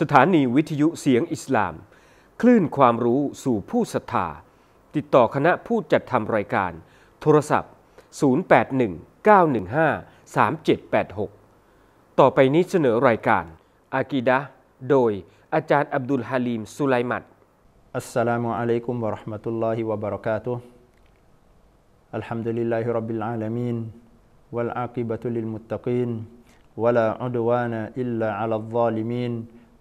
สถานีวิทยุเสียงอิสลาม คลื่นความรู้สู่ผู้ศรัทธาติดต่อคณะผู้จัดทำรายการ โทรศัพท์ 0819153786 ต่อไปนี้เสนอรายการ อากีดะโดยอาจารย์อับดุลฮาลีมสุไลมัดอัสสลามุอะลัยกุมวะราะห์มะตุลลอฮิวะบะเราะกาตุฮ์อัลฮัมดุลิลลาฮิร็อบบิลอาลามีนวัลลอาิิบะตุลมุตตะกีนวะลาอุดวานะอิลลาอะลั ا ซอลิมีน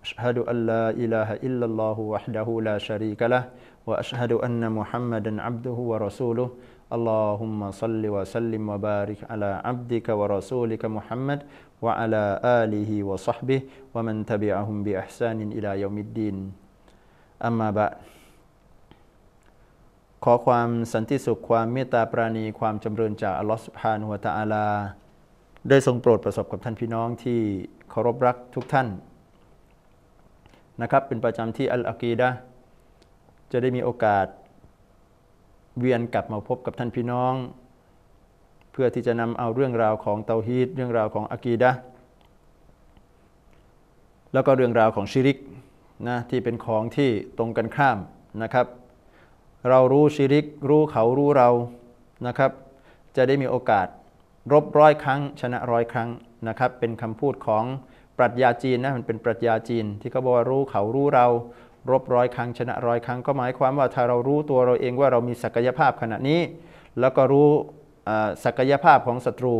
أشهد أن لا إله إلا الله وحده لا شريك له وأشهد أن محمدا عبده ورسوله اللهم صل وسلم وبارك على عبدك ورسولك محمد وعلى آله وصحبه ومن تبعهم بإحسان إلى يوم الدين أما بعد ขอความสันติสุขความเมตตาปราณีความจำเริญจากอัลลอฮฺสุภานุวตาอาลาได้ทรงโปรดประสบกับท่านพี่น้องที่เคารพรักทุกท่านนะครับเป็นประจำที่อัลอากีดะจะได้มีโอกาสเวียนกลับมาพบกับท่านพี่น้อง เพื่อที่จะนำเอาเรื่องราวของเตาฮีดเรื่องราวของอากีดะแล้วก็เรื่องราวของชิริกนะที่เป็นของที่ตรงกันข้ามนะครับ เรารู้ชิริกรู้เขารู้เรานะครับ จะได้มีโอกาสรบร้อยครั้ง ชนะร้อยครั้งนะครับ เป็นคำพูดของปรัชญาจีนนะมันเป็นปรัชญาจีน ที่เขาบอกว่ารู้เขารู้เรารบร้อยครั้ง ชนะร้อยครั้งก็หมายความว่าถ้าเรารู้ตัวเราเองว่าเรามีศักยภาพขณะนี้ แล้วก็รู้ศักยภาพของศัตรู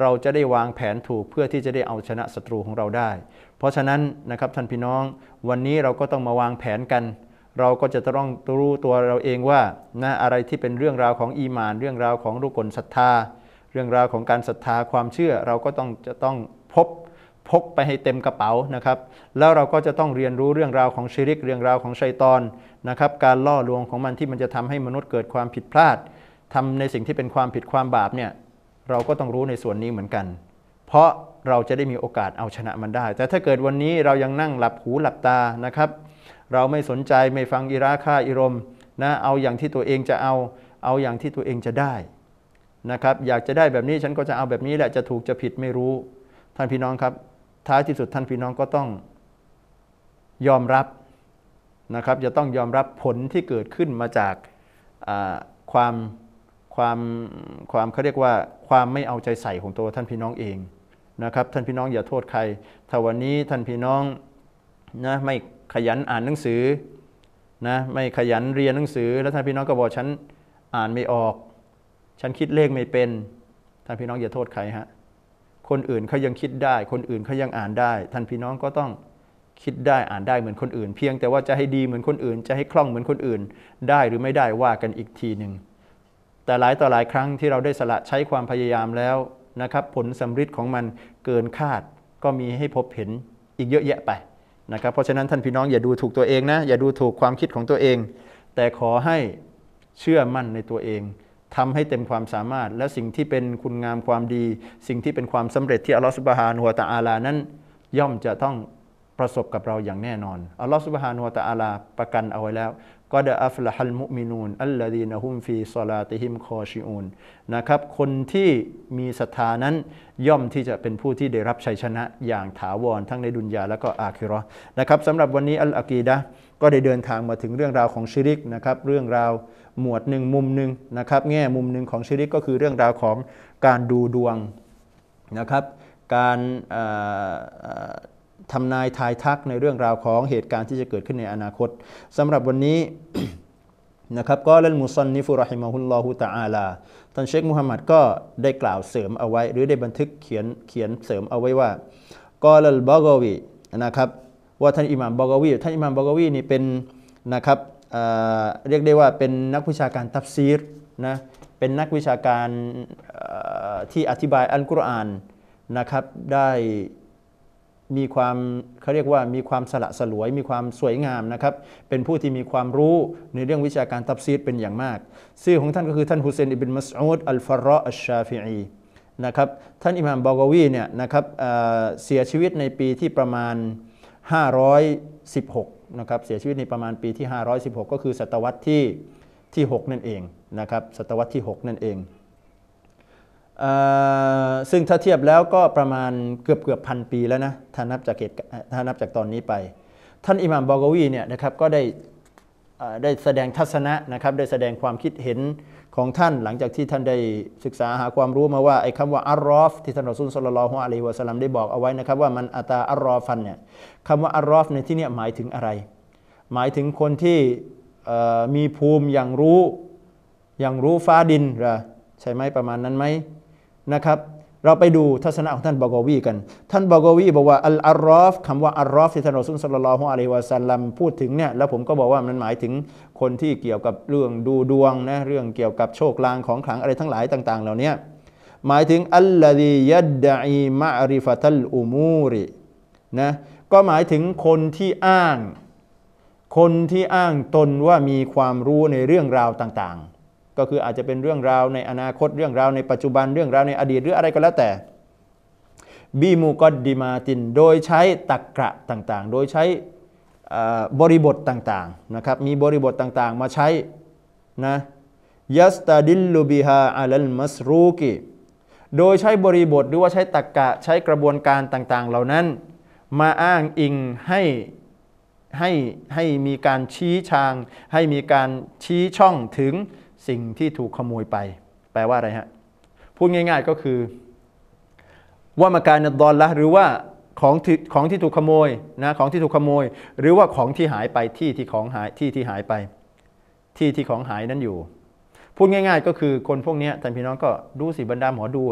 เราจะได้วางแผนถูกเพื่อที่จะได้เอาชนะศัตรูของเราได้ เพราะฉะนั้นนะครับท่านพี่น้องวันนี้เราก็ต้องมาวางแผนกัน เราก็จะต้องรู้ตัวเราเองว่านะอะไรที่เป็นเรื่องราวของอีมาน เรื่องราวของรูกลศรัทธา เรื่องราวของการศรัทธาความเชื่อเราก็ต้องจะต้องพบพกไปให้เต็มกระเป๋านะครับ แล้วเราก็จะต้องเรียนรู้เรื่องราวของชิริก เรื่องราวของชัยตอนนะครับ การล่อลวงของมันที่มันจะทำให้มนุษย์เกิดความผิดพลาด ทำในสิ่งที่เป็นความผิดความบาปเนี่ย เราก็ต้องรู้ในส่วนนี้เหมือนกัน เพราะเราจะได้มีโอกาสเอาชนะมันได้ แต่ถ้าเกิดวันนี้เรายังนั่งหลับหูหลับตานะครับ เราไม่สนใจไม่ฟังอิราค่าอิรมนะ เอาอย่างที่ตัวเองจะเอา เอาอย่างที่ตัวเองจะได้นะครับ อยากจะได้แบบนี้ฉันก็จะเอาแบบนี้แหละ จะถูกจะผิดไม่รู้ ท่านพี่น้องครับท้ายที่สุด ท่านพี่น้องก็ต้องยอมรับนะครับจะต้องยอมรับผลที่เกิดขึ้นมาจากความความความเขาเรียกว่าความไม่เอาใจใส่ของตัวท่านพี่น้องเองนะครับท่านพี่น้องอย่าโทษใครถ้าวันนี้ท่านพี่น้องนะไม่ขยันอ่านหนังสือนะไม่ขยันเรียนหนังสือ แล้วท่านพี่น้องก็บอกฉันอ่านไม่ออก ฉันคิดเลขไม่เป็นท่านพี่น้องอย่าโทษใครฮะคนอื่นเขายังคิดได้ คนอื่นเขายังอ่านได้ ท่านพี่น้องก็ต้องคิดได้อ่านได้เหมือนคนอื่นเพียงแต่ว่าจะให้ดีเหมือนคนอื่นจะให้คล่องเหมือนคนอื่น ได้หรือไม่ได้ว่ากันอีกทีหนึ่งแต่หลายต่อหลายครั้งที่เราได้สละใช้ความพยายามแล้วนะครับ ผลสำฤทธิ์ของมันเกินคาดก็มีให้พบเห็นอีกเยอะแยะไปนะครับเพราะฉะนั้นท่านพี่น้องอย่าดูถูกตัวเองนะอย่าดูถูกความคิดของตัวเอง แต่ขอให้เชื่อมั่นในตัวเองทำให้เต็มความสามารถ และสิ่งที่เป็นคุณงามความดี สิ่งที่เป็นความสำเร็จที่อัลลอฮฺสุบฮานุวาตาอาลานั้น ย่อมจะต้องประสบกับเราอย่างแน่นอนอัลลอฮฺสุบฮานุวาตาอาลาประกันเอาไว้แล้ว ก็ดอัฟละฮัลมุมินูนอัลลดีนฮุมฟีซอลาติฮิมคอชิอูนนะครับคนที่มีศรัทธานั้นย่อมที่จะเป็นผู้ที่ได้รับชัยชนะอย่างถาวรทั้งในดุนยาและก็อาคิรอนะครับสำหรับวันนี้อัลอากีดะก็ได้เดินทางมาถึงเรื่องราวของชิริกนะครับ เรื่องราวหมวดหนึ่งมุมหนึ่งนะครับ แง่มุมหนึ่งของชิริกก็คือเรื่องราวของการดูดวงนะครับ การทำนายทายทักในเรื่องราวของเหตุการณ์ที่จะเกิดขึ้นในอนาคตสำหรับวันนี้นะครับก็เล่นมุซันนิฟุรหิมะฮุลลอฮุตะอาลาท่านเชคมุฮัมมัดก็ได้กล่าวเสริมเอาไว้ หรือได้บันทึกเขียนเขียนเสริมเอาไว้ว่ากอลลบอกวีนะครับว่าท่านอิหม่ามบอกวี ท่านอิหม่ามบอกวีนี่เป็นนะครับเรียกได้ว่าเป็นนักวิชาการตัฟซีรนะ เป็นนักวิชาการที่อธิบายอัลกุรอานนะครับ ได้มีความเขาเรียกว่ามีความสละสลวย มีความสวยงามนะครับ เป็นผู้ที่มีความรู้ในเรื่องวิชาการตับซีรเป็นอย่างมากซื่อของท่านก็คือท่านฮุเซนอิบินมัสอูดอัลฟาร์อัชชาฟิอีนะครับ ท่านอิหม่ามบอกวีเนี่ยนะครับเสียชีวิตในปีที่ประมาณ516 นะครับเสียชีวิตในประมาณปีที่ 516 ก็คือ ศตวรรษที่ที่ 6 นั่นเองนะครับศตวรรษที่ 6 นั่นเอง ซึ่งถ้าเทียบแล้วก็ประมาณเกือบเกือบพันปีแล้วนะถ้านับจากเหตุถ้านับจากตอนนี้ไป ท่านอิหม่ามบอกวีเนี่ยนะครับก็ได้ได้แสดงทัศนะนะครับได้แสดงความคิดเห็นของท่านหลังจากที่ท่านได้ศึกษาหาความรู้มาว่าไอ้คำว่าอัรอฟ ที่ท่านรอซุลสุลลลฮุอะลัยฮิวะสัลัมได้บอกเอาไว้นะครับ ว่ามันอัตาอัรอฟันเนี่ยคำว่าอัรอฟในที่นี้หมายถึงอะไร หมายถึงคนที่มีภูมิอย่างรู้ อย่างรู้ฟ้าดินหรอใช่ไหมประมาณนั้นไหมนะครับเราไปดูทัศนะของท่านบากวีกัน ท่านบากวี บอกว่าอัลอารอฟคำว่าอารอฟที่ท่านอุสุนสลลลฮุอะลัยวะสัลลัมพูดถึงเนี่ยแล้วผมก็บอกว่ามันหมายถึงคนที่เกี่ยวกับเรื่องดูดวงนะเรื่องเกี่ยวกับโชคลางของขลังอะไรทั้งหลายต่างๆเหล่านี้หมายถึงอัลลดียัดดอีมะริฟะตัลอุมูรินะก็หมายถึงคนที่อ้าง คนที่อ้างตนว่ามีความรู้ในเรื่องราวต่างๆก็คืออาจจะเป็นเรื่องราวในอนาคตเรื่องราวในปัจจุบันเรื่องราวในอดีต หรืออะไรก็แล้วแต่บีมูกอดีิมาตินโดยใช้ตักกะต่างๆ โดยใช้บริบทต่างๆนะครับมีบริบทต่างๆมาใช้นะยัสตาดิลลูบิฮาอัลมัสรูกิโดยใช้บริบทหรือว่าใช้ตักกะใช้กระบวนการต่าง ๆ เหล่านั้น มาอ้างอิงให้ให้ให้มีการชี้ชาง ให้มีการชี้ช่องถึงสิ่งที่ถูกขโมยไป แปลว่าอะไรฮะพูดง่ายๆก็คือว่ามาการนดอนละหรือว่าของที่ของที่ถูกขโมยนะของที่ถูกขโมย หรือว่าของที่หายไปที่ที่ของหายที่ที่หายไป ที่ที่ของหายนั้นอยู่ พูดง่ายๆก็คือคนพวกนี้ท่านพี่น้องก็ดูสิบรรดาหมอดู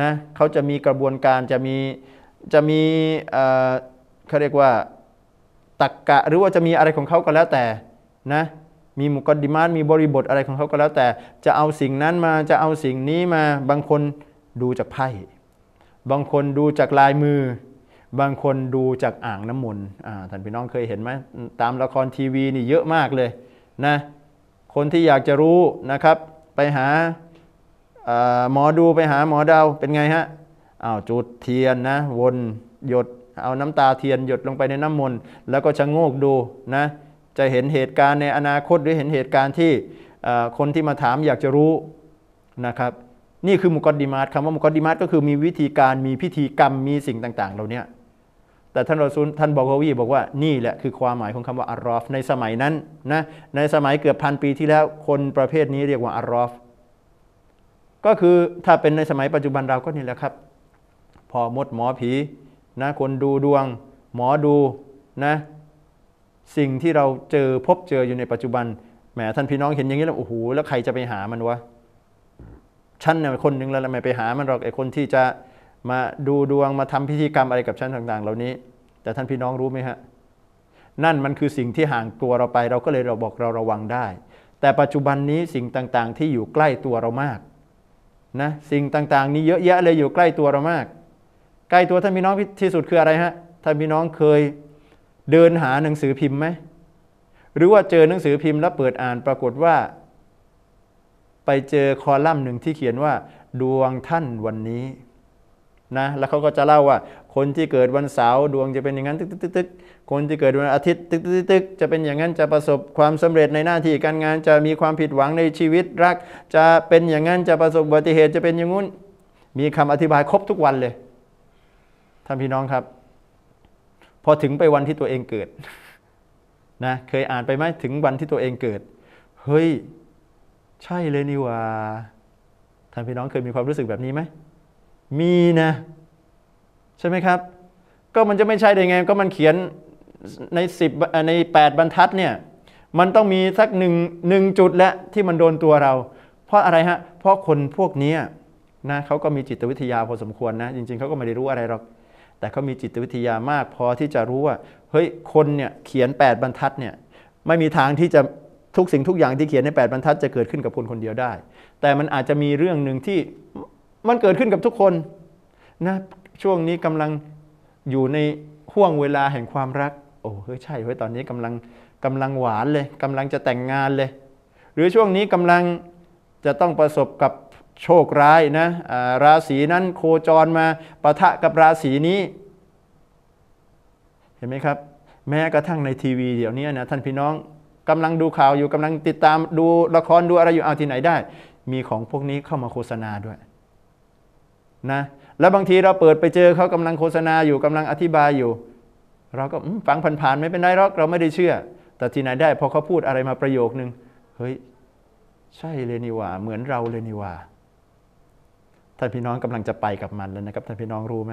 นะเขาจะมีกระบวนการจะมีจะมีเขาเรียกว่า ตักกะหรือว่าจะมีอะไรของเขาก็แล้วแต่นะมีมุกดิมาตมีบริบทอะไรของเขาก็แล้วแต่จะเอาสิ่งนั้นมาจะเอาสิ่งนี้มาบางคนดูจากไพ่ บางคนดูจากลายมือ บางคนดูจากอ่างน้ำมนต์ท่านพี่น้องเคยเห็นไหมตามละครทีวีนี่เยอะมากเลยนะ คนที่อยากจะรู้นะครับ ไปหาหมอดูไปหาหมอดาวเป็นไงฮะอ้าวจุดเทียนนะ วนหยดเอาน้ำตาเทียนหยดลงไปในน้ำมนต์แล้วก็ชะโงกดูนะจะเห็นเหตุการณ์ในอนาคตหรือเห็นเหตุการณ์ที่คนที่มาถามอยากจะรู้นะครับ นี่คือมุกอดิมาร์ตคำว่ามุกอดิมาร์ตก็คือมีวิธีการมีพิธีกรรมมีสิ่งต่าง ๆ เหล่านี้แต่ท่านรอซูลท่านบอกวีบอกว่านี่แหละคือความหมายของคำว่าอารอฟในสมัยนั้นนะในสมัยเกือบพันปีที่แล้วคนประเภทนี้เรียกว่าอารอฟก็คือถ้าเป็นในสมัยปัจจุบันเราก็นี่แหละครับพอมดหมอผี นะคนดูดวงหมอดูนะสิ่งที่เราเจอพบเจออยู่ในปัจจุบันแหมท่านพี่น้องเห็นอย่างนี้แล้วโอ้โหแล้วใครจะไปหามันวะฉันเนี่ยคนหนึ่งแล้วไม่ไปหามันหรอกไอ้คนที่จะมาดูดวงมาทำพิธีกรรมอะไรกับฉันต่าง ๆ เหล่านี้ แต่ท่านพี่น้องรู้ไหมฮะ นั่นมันคือสิ่งที่ห่างตัวเราไป เราก็เลยเราบอกเราระวังได้ แต่ปัจจุบันนี้สิ่งต่างๆ ที่อยู่ใกล้ตัวเรามากนะสิ่งต่างๆ นี้เยอะแยะเลยอยู่ใกล้ตัวเรามาก ใกล้ตัวท่านพี่น้องที่สุดคืออะไรฮะท่านพี่น้องเคยเดินหาหนังสือพิมพ์ไหมหรือว่าเจอหนังสือพิมพ์ แล้วเปิดอ่านปรากฏว่า ไปเจอคอลัมน์หนึ่งที่เขียนว่า ดวงท่านวันนี้ นะแล้วเขาก็จะเล่าว่าคนที่เกิดวันเสาร์ดวงจะเป็นอย่างนั้นตึกตึกตึกคนที่เกิดวันอาทิตย์ตึกตึกตึกจะเป็นอย่างนั้นจะประสบความสำเร็จในหน้าที่ การงานจะมีความผิดหวังในชีวิตรัก จะเป็นอย่างนั้นจะประสบอุบัติเหตุจะเป็นอย่างงู้น มีคำอธิบายครบทุกวันเลย ท่านพี่น้องครับพอถึงไปวันที่ตัวเองเกิดนะเคยอ่านไปไหมถึงวันที่ตัวเองเกิดเฮ้ย ใช่เลยนี่ว่าท่านพี่น้องเคยมีความรู้สึกแบบนี้ไหมมีนะ ใช่ไหมครับ ก็มันจะไม่ใช่ได้ไง ก็มันเขียนในสิบในแปดบรรทัดเนี่ย มันต้องมีสักหนึ่งหนึ่งจุดและที่มันโดนตัวเรา เพราะอะไรฮะเพราะคนพวกนี้นะเขาก็มีจิตวิทยาพอสมควรนะจริง ๆเขาก็ไม่ได้รู้อะไรหรอกแต่เขามีจิตวิทยามากพอที่จะรู้ว่า เฮ้ยคนเนี่ยเขียน8บรรทัดเนี่ยไม่มีทางที่จะทุกสิ่งทุกอย่างที่เขียนใน 8 บรรทัดจะเกิดขึ้นกับคนคนเดียวได้ แต่มันอาจจะมีเรื่องหนึ่งที่มันเกิดขึ้นกับทุกคนนะช่วงนี้กำลังอยู่ในห่วงเวลาแห่งความรักโอ้เฮ้ยใช่เฮ้ยตอนนี้กำลังกำลังหวานเลย กำลังจะแต่งงานเลย หรือช่วงนี้กำลังจะต้องประสบกับโชคร้ายนะราศีนั้นโคจรมาปะทะกับราศีนี้ เห็นไหมครับ แม้กระทั่งในทีวีเดี๋ยวนี้นะ ท่านพี่น้องกำลังดูข่าวอยู่กำลังติดตามดูละครดูอะไรอยู่เอาที่ไหนได้ มีของพวกนี้เข้ามาโฆษณาด้วยนะแล้วบางทีเราเปิดไปเจอเขากำลังโฆษณาอยู่กำลังอธิบายอยู่ เราก็ฟังผ่านๆไม่เป็นไรหรอกเราไม่ได้เชื่อ แต่ที่ไหนได้พอเขาพูดอะไรมาประโยคนึงเฮ้ยใช่เลยนี่ว่าเหมือนเราเลยนี่ว่าท่านพี่น้องกำลังจะไปกับมันแล้วนะครับ ท่านพี่น้องรู้ไหม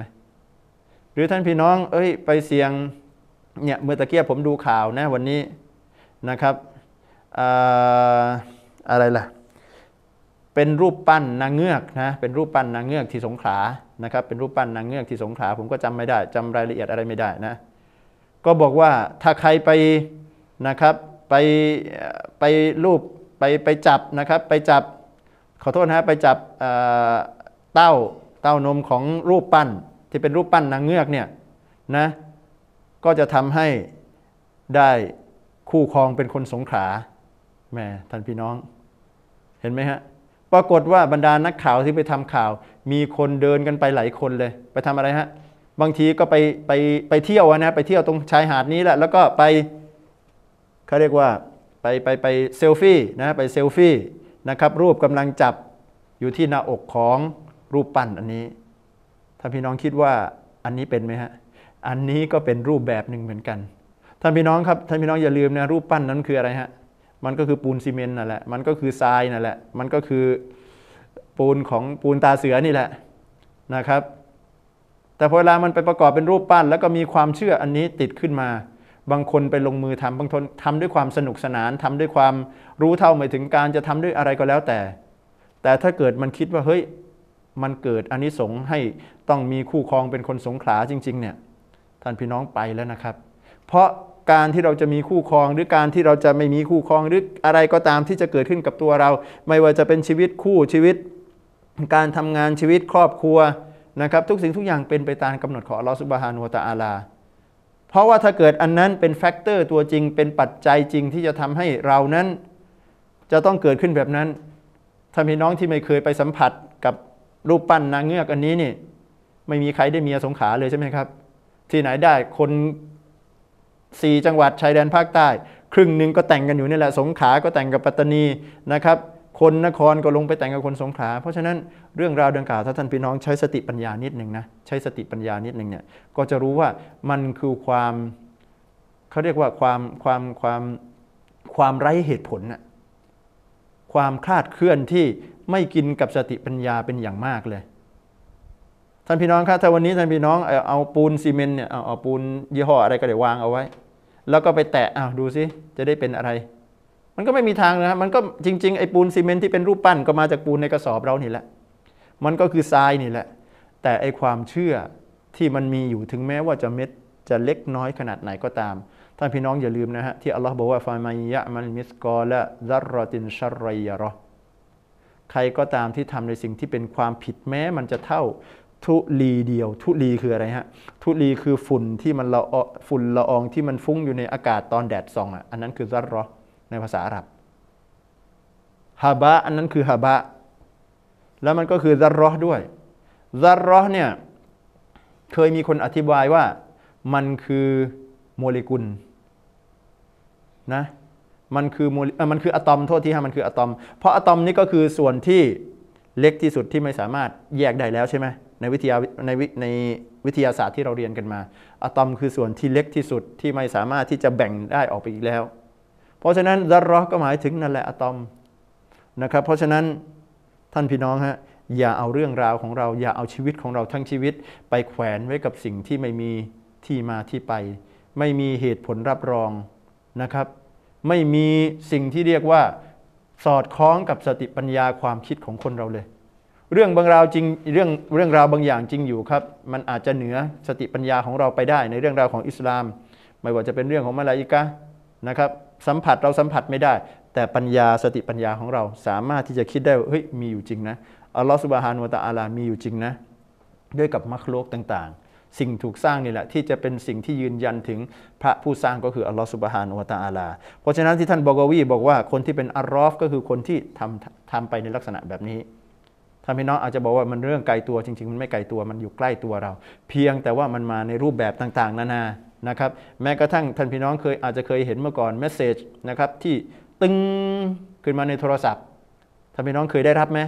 หรือท่านพี่น้องเอ้ยไปเสี่ยงเนี่ยเมื่อตะเกียบผมดูข่าวนะวันนี้นะครับอะไรล่ะ เป็นรูปปั้นนางเงือกนะเป็นรูปปั้นนางเงือกที่สงขลานะครับ เป็นรูปปั้นนางเงือกที่สงขลาผมก็จำไม่ได้ จำรายละเอียดอะไรไม่ได้นะ ก็บอกว่าถ้าใครไปนะครับไปไปรูปไปไปจับนะครับ ไปจับขอโทษนะไปจับเต้าเต้านมของรูปปั้น ที่เป็นรูปปั้นนางเงือกเนี่ยนะก็จะทำให้ได้คู่ครองเป็นคนสงขาแม่ท่านพี่น้อง เห็นไหมฮะ ปรากฏว่าบรรดานักข่าวที่ไปทำข่าว มีคนเดินกันไปหลายคนเลย ไปทำอะไรฮะ บางทีก็ไปไปไปเที่ยวนะไปเที่ยวตรงชายหาดนี้แหละแล้วก็ไปเขาเรียกว่า ไปไปไปเซลฟี่นะไปเซลฟี่นะครับ รูปกำลังจับอยู่ที่หน้าอกของรูปปั้นอันนี้ถ้าพี่น้องคิดว่าอันนี้เป็นไหมฮะ อันนี้ก็เป็นรูปแบบหนึ่งเหมือนกัน ท่านพี่น้องครับ ท่านพี่น้องอย่าลืมนะ รูปปั้นนั้นคืออะไรฮะ มันก็คือปูนซีเมนต์นั่นแหละ มันก็คือทรายนั่นแหละ มันก็คือปูนของปูนตาเสือนี่แหละนะครับ แต่พอเวลามันไปประกอบเป็นรูปปั้น แล้วก็มีความเชื่ออันนี้ติดขึ้นมา บางคนไปลงมือทำบางคนทำด้วยความสนุกสนานทำด้วยความรู้เท่าไม่ถึงการจะทำด้วยอะไรก็แล้วแต่ แต่ถ้าเกิดมันคิดว่าเฮ้ยมันเกิดอนนิสงส์ให้ต้องมีคู่ครองเป็นคนสงขลาจริง ๆเนี่ยท่านพี่น้องไปแล้วนะครับ เพราะการที่เราจะมีคู่ครอง หรือการที่เราจะไม่มีคู่ครองหรืออะไรก็ตามที่จะเกิดขึ้นกับตัวเรา ไม่ว่าจะเป็นชีวิตคู่ชีวิตการทำงานชีวิตครอบครัวนะครับ ทุกสิ่งทุกอย่างเป็นไปตามกำหนดของอัลลอฮฺสุบฮานุตาอาลา เพราะว่าถ้าเกิดอันนั้นเป็นแฟกเตอร์ตัวจริงเป็นปัจจัยจริงที่จะทำให้เรานั้นจะต้องเกิดขึ้นแบบนั้นถ้าพี่น้องที่ไม่เคยไปสัมผัสกับรูปปั้นนางเงือกอันนี้นี่ไม่มีใครได้เมียสงขาเลยใช่ไหมครับ ที่ไหนได้คนสี่จังหวัดชายแดนภาคใต้ครึ่งหนึ่งก็แต่งกันอยู่นี่แหละสงขาก็แต่งกับปัตตานีนะครับ คนนครก็ลงไปแต่งกับคนสงขา เพราะฉะนั้นเรื่องราวดังกล่าวถ้าท่านพี่น้องใช้สติปัญญานิดหนึ่งนะใช้สติปัญญานิดหนึ่งเนี่ยก็จะรู้ว่ามันคือความเขาเรียกว่าความความความความไร้เหตุผลนะความคลาดเคลื่อนที่ไม่กินกับสติปัญญาเป็นอย่างมากเลย ท่านพี่น้องครับ ถ้าวันนี้ท่านพี่น้องเอาปูนซีเมนต์เนี่ยเอาเอาปูนยี่ห้ออะไรก็ได้วางเอาไว้ แล้วก็ไปแตะอาดูซิจะได้เป็นอะไร มันก็ไม่มีทางนะ มันก็จริงๆไอ้ปูนซีเมนต์ที่เป็นรูปปั้นก็มาจากปูนในกระสอบเรานี่แหละ มันก็คือทรายนี่แหละ แต่ไอ้ความเชื่อที่มันมีอยู่ถึงแม้ว่าจะเม็ดจะเล็กน้อยขนาดไหนก็ตามท่านพี่น้องอย่าลืมนะฮะ ที่อัลลอฮ์บอกว่าฟามายะมันมิสกอละซัรตินชรยรอใครก็ตามที่ทำในสิ่งที่เป็นความผิดแม้ มันจะเท่าทุลีเดียว ทุลีคืออะไรฮะ ทุลีคือฝุ่นที่มันละฝุ่นละอองที่มันฟุ้งอยู่ในอากาศตอนแดดส่องอ่ะอันนั้นคือซัรรอในภาษาอาหรับฮาบะอันนั้นคือฮาบะ แล้วมันก็คือซัรรอด้วยซัรอเนี่ยเคยมีคนอธิบายว่ามันคือโมเลกุลนะมันคือโมเลมันคืออะตอมโทษที่ฮะมันคืออะตอม เพราะอะตอมนี่ก็คือส่วนที่เล็กที่สุดที่ไม่สามารถแยกได้แล้วใช่ไหมในวิทยาในวิในวิทยาศาสตร์ที่เราเรียนกันมา อะตอมคือส่วนที่เล็กที่สุดที่ไม่สามารถที่จะแบ่งได้ออกไปอีกแล้ว เพราะฉะนั้นดัรรอก็หมายถึงนั่นแหละอะตอมนะครับ เพราะฉะนั้นท่านพี่น้องฮะอย่าเอาเรื่องราวของเราอย่าเอาชีวิตของเราทั้งชีวิตไปแขวนไว้กับสิ่งที่ไม่มีที่มาที่ไป ไม่มีเหตุผลรับรองนะครับไม่มีสิ่งที่เรียกว่าสอดคล้องกับสติปัญญาความคิดของคนเราเลย เรื่องบางราวจริงเรื่องเรื่องราวบางอย่างจริงอยู่ครับ มันอาจจะเหนือสติปัญญาของเราไปได้ในเรื่องราวของอิสลาม ไม่ว่าจะเป็นเรื่องของมาลาอิกะนะครับ สัมผัสเราสัมผัสไม่ได้ แต่ปัญญาสติปัญญาของเราสามารถที่จะคิดได้ว่าเฮ้ยมีอยู่จริงนะอัลลอฮฺสุบฮานุตะอาลา มีอยู่จริงนะ ด้วยกับมรคโลกต่างสิ่งถูกสร้างนี่แหละที่จะเป็นสิ่งที่ยืนยันถึงพระผู้สร้างก็คืออัลลอฮฺสุบฮานอวะตาอาลา เพราะฉะนั้นที่ท่านบอกวีบอกว่าคนที่เป็นอารอฟก็คือคนที่ทำทำไปในลักษณะแบบนี้ท่านพี่น้องอาจจะบอกว่ามันเรื่องไกลตัวจริงๆมันไม่ไกลตัวมันอยู่ใกล้ตัวเรา เพียงแต่ว่ามันมาในรูปแบบต่างๆ นานานะครับ แม้กระทั่งท่านพี่น้องเคยอาจจะเคยเห็นเมื่อก่อนเมสเซจนะครับ ที่ตึงขึ้นมาในโทรศัพท์ท่านพี่น้องเคยได้รับไหม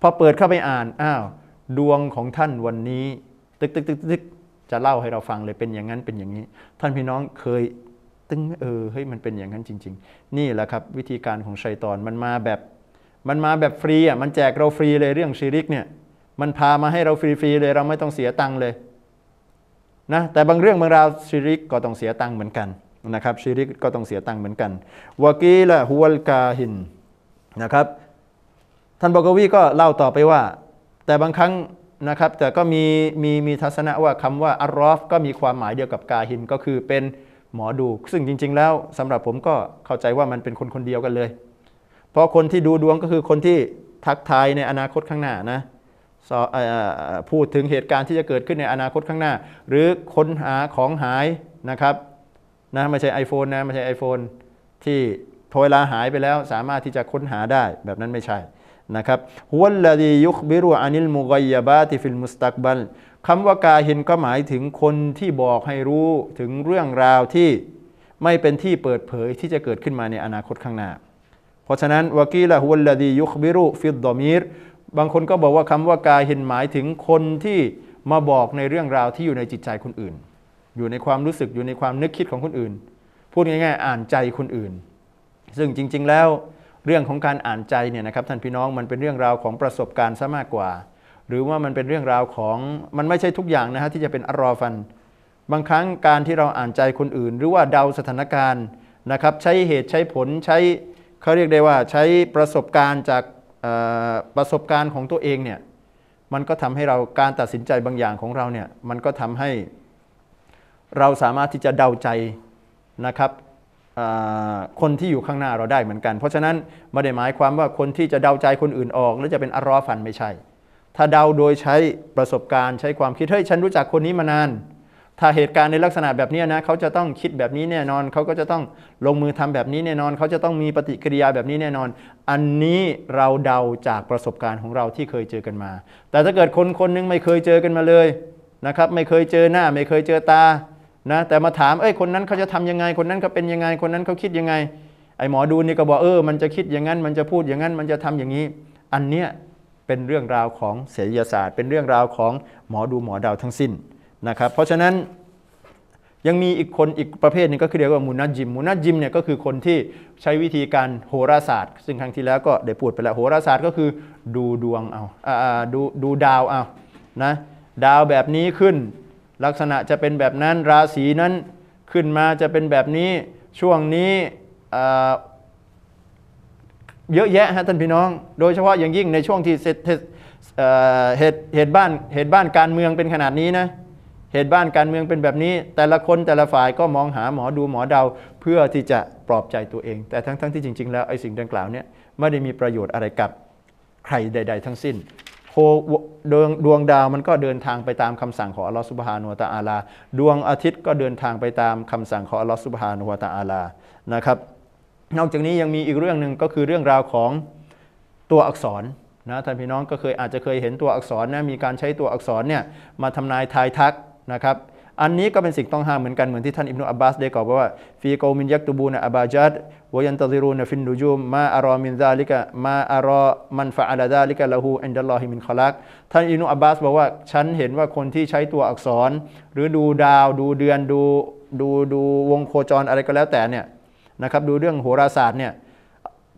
พอเปิดเข้าไปอ่านอ้าว ดวงของท่านวันนี้ตึกตึกตึกตึกจะเล่าให้เราฟังเลยเป็นอย่างนั้นเป็นอย่างนี้ ท่านพี่น้องเคยตึงเออเฮ้ยมันเป็นอย่างนั้นจริง ๆ นี่แหละครับวิธีการของชัยตอนมันมาแบบมันมาแบบฟรีอ่ะมันแจกเราฟรีเลยเรื่องชีริกเนี่ยมันพามาให้เราฟรีๆเลย เราไม่ต้องเสียตังค์เลยนะแต่บางเรื่องบางราวชีริกก็ต้องเสียตังค์เหมือนกันนะครับชีริกก็ต้องเสียตังค์เหมือนกันวากีละฮุลกาหินนะครับท่านบอกวีก็เล่าต่อไปว่า แต่บางครั้งนะครับแต่ก็มีมีมีทัศนะว่าคำว่าอารอฟก็มีความหมายเดียวกับกาหิน ก็คือเป็นหมอดู ซึ่งจริง ๆ แล้วสำหรับผมก็เข้าใจว่ามันเป็นคนคนเดียวกันเลย เพราะคนที่ดูดวงก็คือคนที่ทักทายในอนาคตข้างหน้านะพูดถึงเหตุการณ์ที่จะเกิดขึ้นในอนาคตข้างหน้า หรือค้นหาของหายนะครับนะไม่ใช่ iPhone นะไม่ใช่ iPhone ที่พอเวลาหายไปแล้ว สามารถที่จะค้นหาได้แบบนั้นไม่ใช่นะครับฮุวลลดียุคบิรุอานิลมุกอยบาติฟิลมุสตักบัลคำว่ากาฮินก็หมายถึงคนที่บอกให้รู้ถึงเรื่องราวที่ไม่เป็นที่เปิดเผยที่จะเกิดขึ้นมาในอนาคตข้างหน้า เพราะฉะนั้นวากีละฮุวลลดียุคบิรุฟิดดอมีรบางคนก็บอกว่าคำว่ากาฮินหมายถึงคนที่มาบอกในเรื่องราวที่อยู่ในจิตใจคนอื่น อยู่ในความรู้สึกอยู่ในความนึกคิดของคนอื่น พูดง่าย ๆ อ่านใจคนอื่น ซึ่งจริง ๆแล้วเรื่องของการอ่านใจเนี่ยนะครับท่านพี่น้องมันเป็นเรื่องราวของประสบการณ์ซะมากกว่า หรือว่ามันเป็นเรื่องราวของมันไม่ใช่ทุกอย่างนะฮะที่จะเป็นอรอฟัน บางครั้งการที่เราอ่านใจคนอื่นหรือว่าเดาสถานการณ์นะครับ ใช้เหตุใช้ผลใช้เขาเรียกได้ว่าใช้ประสบการณ์จากประสบการณ์ของตัวเองเนี่ยมันก็ทำให้เราการตัดสินใจบางอย่างของเราเนี่ยมันก็ทำให้ เราสามารถที่จะเดาใจนะครับคนที่อยู่ข้างหน้าเราได้เหมือนกัน เพราะฉะนั้นไม่ได้หมายความว่าคนที่จะเดาใจคนอื่นออก แล้วจะเป็นอรอฟันไม่ใช่ ถ้าเดาโดยใช้ประสบการณ์ใช้ความคิดเฮ้ยฉันรู้จักคนนี้มานาน ถ้าเหตุการณ์ในลักษณะแบบนี้นะเขาจะต้องคิดแบบนี้แน่นอน เขาก็จะต้องลงมือทำแบบนี้แน่นอน เขาจะต้องมีปฏิกิริยาแบบนี้แน่นอน อันนี้เราเดาจากประสบการณ์ของเราที่เคยเจอกันมา แต่ถ้าเกิดคนคนนึงไม่เคยเจอกันมาเลยนะครับไม่เคยเจอหน้าไม่เคยเจอตานะแต่มาถามเอ้ยคนนั้นเขาจะทำยังไงคนนั้นเขาเป็นยังไงคนนั้นเขาคิดยังไงไอหมอดูนี่ก็บอกเออมันจะคิดอย่างนั้นมันจะพูดอย่างนั้นมันจะทำอย่างนี้ อันเนี้ยเป็นเรื่องราวของเสยษศาสตร์ เป็นเรื่องราวของหมอดูหมอดาวทั้งสิ้นนะครับเพราะฉะนั้นยังมีอีกคนอีกประเภทนึงก็คือเรียกว่ามูนัดจิมมูนัดจิมเนี่ยก็คือคนที่ใช้วิธีการโหราศาสตร์ ซึ่งครั้งที่แล้วก็ได้พูดไปแล้วโหราศาสตร์ก็คือดูดวงเอาดูดูดาวเอานะดาวแบบนี้ขึ้นลักษณะจะเป็นแบบนั้นราศีนั้นขึ้นมาจะเป็นแบบนี้ช่วงนี้เยอะแยะฮะท่านพี่น้อง โดยเฉพาะอย่างยิ่งในช่วงที่เหตุเหตุบ้านเหตุบ้านการเมืองเป็นขนาดนี้นะเหตุบ้านการเมืองเป็นแบบนี้ แต่ละคนแต่ละฝ่ายก็มองหาหมอดูหมอเดาเพื่อที่จะปลอบใจตัวเอง แต่ทั้งๆทที่จริงๆแล้วไอ้สิ่งดังกล่าวเนี่ยไม่ได้มีประโยชน์อะไรกับใครใด ๆ ทั้งสิ้นโคดวงดวงดาวมันก็เดินทางไปตามคำสั่งของอัลลอฮฺสุบฮานุวะตะอาลา ดวงอาทิตย์ก็เดินทางไปตามคำสั่งของอัลลอฮฺสุบฮานุวะตะอาลานะครับ นอกจากนี้ยังมีอีกเรื่องหนึ่งก็คือเรื่องราวของตัวอักษรนะท่านพี่น้องก็เคยอาจจะเคยเห็นตัวอักษรนะมีการใช้ตัวอักษรเนี่ยมาทำนายทายทักนะครับอันนี้ก็เป็นสิ่งต้องห้ามเหมือนกันเหมือนที่ท่านอิบนุอับบาสได้กล่าวว่าฟีโกมินยักตูบูนอับบาจัดวยันตซิรูนฟินดูจูมมาอารอมินซาลิกะมาอารอมันฟะอัลดาลิกะละหูอินดัลลอฮิมินคอลักท่านอิบนุอับบาสบอกว่าฉันเห็นว่าคนที่ใช้ตัวอักษร หรือดูดาวดูเดือนดูดูดูวงโคจรอะไรก็แล้วแต่เนี่ยนะครับดูเรื่องโหราศาสตร์เนี่ย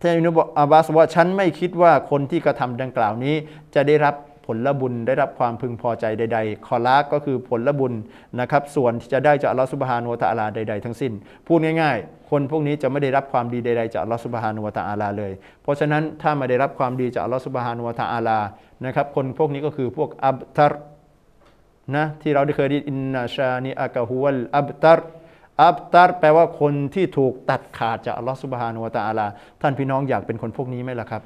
ท่านอิบนุอับบาส ว่าฉันไม่คิดว่าคนที่กระทำดังกล่าวนี้จะได้รับลละบุญได้รับความพึงพอใจใด ๆ คอลักก็คือผลละบุญนะครับ ส่วนที่จะได้จากอัลลอฮฺสุบฮานุวะตะอัลาใด ๆ ทั้งสิ้น พูดง่ายๆ คนพวกนี้จะไม่ได้รับความดีใดๆจากอัลลอฮฺสุบฮานุวะตะอัลาเลย เพราะฉะนั้นถ้าไม่ได้รับความดีจากอัลลอฮฺสุบฮานุวะตะอัลานะครับ คนพวกนี้ก็คือพวกอับตัรนะที่เราได้เคยได้อินนาชานิอากะฮุวลอับตัร อับตัรแปลว่าคนที่ถูกตัดขาดจากอัลลอฮฺสุบฮานุวะตะอัลาท่านพี่น้องอยากเป็นคนพวกนี้ไหมล่ะครับ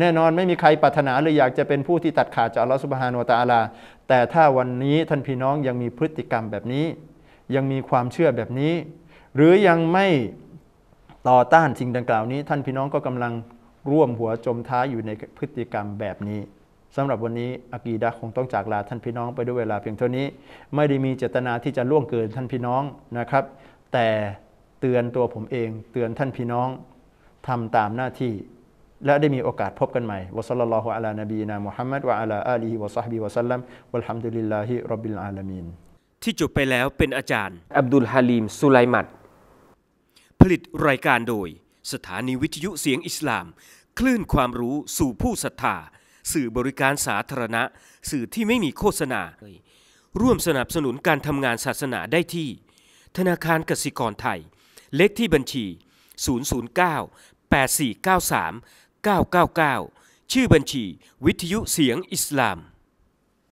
แน่นอนไม่มีใครปรารถนาเลยอยากจะเป็นผู้ที่ตัดขาดจากอัลลอฮฺสุบฮานุตาอัลาแต่ถ้าวันนี้ท่านพี่น้องยังมีพฤติกรรมแบบนี้ ยังมีความเชื่อแบบนี้ หรือยังไม่ต่อต้านสิ่งดังกล่าวนี้ ท่านพี่น้องก็กำลังร่วมหัวจมท้ายอยู่ในพฤติกรรมแบบนี้สำหรับวันนี้อากีดะคงต้องจากลาท่านพี่น้องไปด้วยเวลาเพียงเท่านี้ ไม่ได้มีเจตนาที่จะล่วงเกินท่านพี่น้องนะครับ แต่เตือนตัวผมเอง เตือนท่านพี่น้องทำตามหน้าที่และได้มีโอกาสพบกันใหม่วะสัลลัลลอฮุอะลานบีนามุฮัมมัด วะอะลาอาลีฮิวะซัฮบิวะสัลลัมวัลฮัมดุลิลลาฮิรับบิลอาลามีน ที่จบไปแล้วเป็นอาจารย์ อับดุลฮาลีมสุไลมัด ผลิตรายการโดยสถานีวิทยุเสียงอิสลาม คลื่นความรู้สู่ผู้ศรัทธา สื่อบริการสาธารณะ สื่อที่ไม่มีโฆษณา ร่วมสนับสนุนการทำงานศาสนาได้ที่ ธนาคารกสิกรไทย เลขที่บัญชี009 8493 999 ชื่อบัญชีวิทยุเสียงอิสลาม